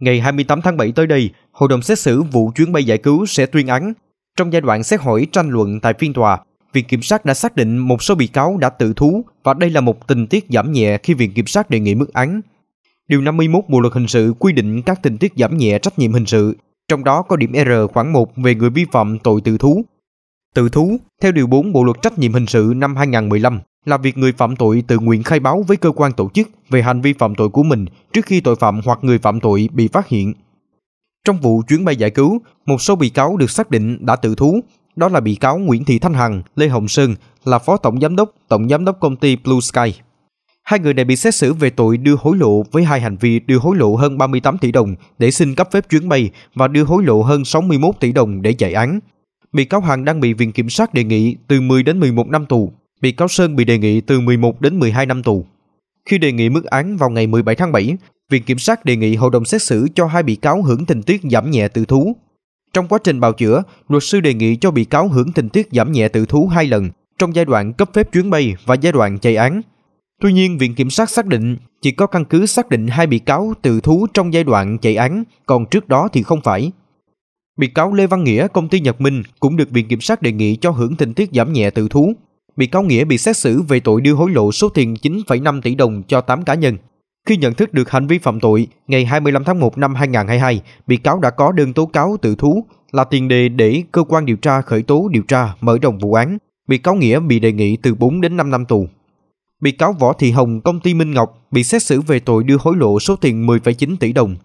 Ngày 28 tháng 7 tới đây, Hội đồng xét xử vụ chuyến bay giải cứu sẽ tuyên án. Trong giai đoạn xét hỏi tranh luận tại phiên tòa, Viện Kiểm sát đã xác định một số bị cáo đã tự thú và đây là một tình tiết giảm nhẹ khi Viện Kiểm sát đề nghị mức án. Điều 51 Bộ Luật Hình sự quy định các tình tiết giảm nhẹ trách nhiệm hình sự, trong đó có điểm R khoảng 1 về người vi phạm tội tự thú. Tự thú, theo Điều 4 Bộ Luật Trách nhiệm Hình sự năm 2015, là việc người phạm tội tự nguyện khai báo với cơ quan tổ chức về hành vi phạm tội của mình trước khi tội phạm hoặc người phạm tội bị phát hiện. Trong vụ chuyến bay giải cứu, một số bị cáo được xác định đã tự thú, đó là bị cáo Nguyễn Thị Thanh Hằng, Lê Hồng Sơn là phó tổng giám đốc, tổng giám đốc công ty Blue Sky. Hai người này bị xét xử về tội đưa hối lộ với hai hành vi đưa hối lộ hơn 38 tỷ đồng để xin cấp phép chuyến bay và đưa hối lộ hơn 61 tỷ đồng để chạy án. Bị cáo Hằng đang bị Viện Kiểm sát đề nghị từ 10 đến 11 năm tù bị cáo Sơn bị đề nghị từ 11 đến 12 năm tù. Khi đề nghị mức án vào ngày 17 tháng 7, Viện Kiểm sát đề nghị hội đồng xét xử cho hai bị cáo hưởng tình tiết giảm nhẹ tự thú. Trong quá trình bào chữa, luật sư đề nghị cho bị cáo hưởng tình tiết giảm nhẹ tự thú hai lần trong giai đoạn cấp phép chuyến bay và giai đoạn chạy án. Tuy nhiên, Viện Kiểm sát xác định chỉ có căn cứ xác định hai bị cáo tự thú trong giai đoạn chạy án, còn trước đó thì không phải. Bị cáo Lê Văn Nghĩa, công ty Nhật Minh cũng được Viện Kiểm sát đề nghị cho hưởng tình tiết giảm nhẹ tự thú bị cáo Nghĩa bị xét xử về tội đưa hối lộ số tiền 9,5 tỷ đồng cho 8 cá nhân. Khi nhận thức được hành vi phạm tội, ngày 25 tháng 1 năm 2022, bị cáo đã có đơn tố cáo tự thú là tiền đề để cơ quan điều tra khởi tố điều tra mở rộng vụ án. Bị cáo Nghĩa bị đề nghị từ 4 đến 5 năm tù. Bị cáo Võ Thị Hồng, công ty Minh Ngọc bị xét xử về tội đưa hối lộ số tiền 10,9 tỷ đồng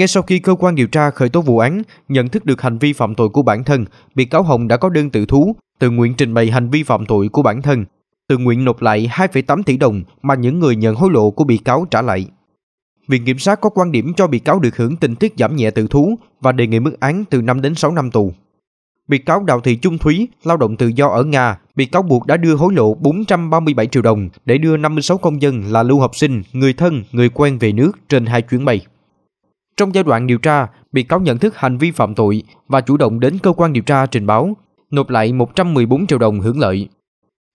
ngay sau khi cơ quan điều tra khởi tố vụ án, nhận thức được hành vi phạm tội của bản thân, bị cáo Hồng đã có đơn tự thú, tự nguyện trình bày hành vi phạm tội của bản thân, tự nguyện nộp lại 2,8 tỷ đồng mà những người nhận hối lộ của bị cáo trả lại. Viện kiểm sát có quan điểm cho bị cáo được hưởng tình tiết giảm nhẹ tự thú và đề nghị mức án từ 5 đến 6 năm tù. Bị cáo Đào Thị Trung Thúy, lao động tự do ở Nga, bị cáo buộc đã đưa hối lộ 437 triệu đồng để đưa 56 công dân là lưu học sinh, người thân, người quen về nước trên hai chuyến bay. Trong giai đoạn điều tra, bị cáo nhận thức hành vi phạm tội và chủ động đến cơ quan điều tra trình báo, nộp lại 114 triệu đồng hưởng lợi.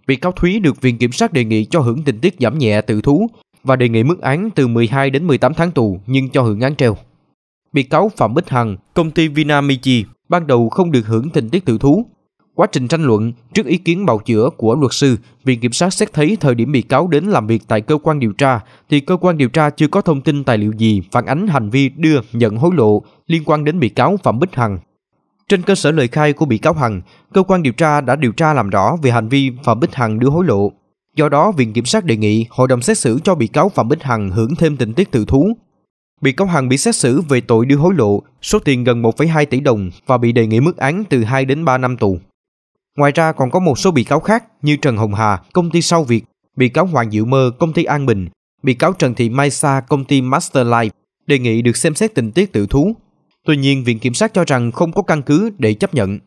Bị cáo Thúy được Viện Kiểm sát đề nghị cho hưởng tình tiết giảm nhẹ tự thú và đề nghị mức án từ 12 đến 18 tháng tù nhưng cho hưởng án treo. Bị cáo Phạm Bích Hằng, công ty Vinamichi, ban đầu không được hưởng tình tiết tự thú Quá trình tranh luận, trước ý kiến bào chữa của luật sư, Viện Kiểm sát xét thấy thời điểm bị cáo đến làm việc tại cơ quan điều tra, thì cơ quan điều tra chưa có thông tin tài liệu gì phản ánh hành vi đưa, nhận hối lộ liên quan đến bị cáo Phạm Bích Hằng. Trên cơ sở lời khai của bị cáo Hằng, cơ quan điều tra đã điều tra làm rõ về hành vi Phạm Bích Hằng đưa hối lộ. Do đó, Viện Kiểm sát đề nghị hội đồng xét xử cho bị cáo Phạm Bích Hằng hưởng thêm tình tiết tự thú. Bị cáo Hằng bị xét xử về tội đưa hối lộ, số tiền gần 1,2 tỷ đồng và bị đề nghị mức án từ 2 đến 3 năm tù. Ngoài ra còn có một số bị cáo khác như Trần Hồng Hà, công ty Sau Việt, bị cáo Hoàng Diệu Mơ, công ty An Bình, bị cáo Trần Thị Mai Sa, công ty Master Life đề nghị được xem xét tình tiết tự thú. Tuy nhiên, Viện Kiểm sát cho rằng không có căn cứ để chấp nhận.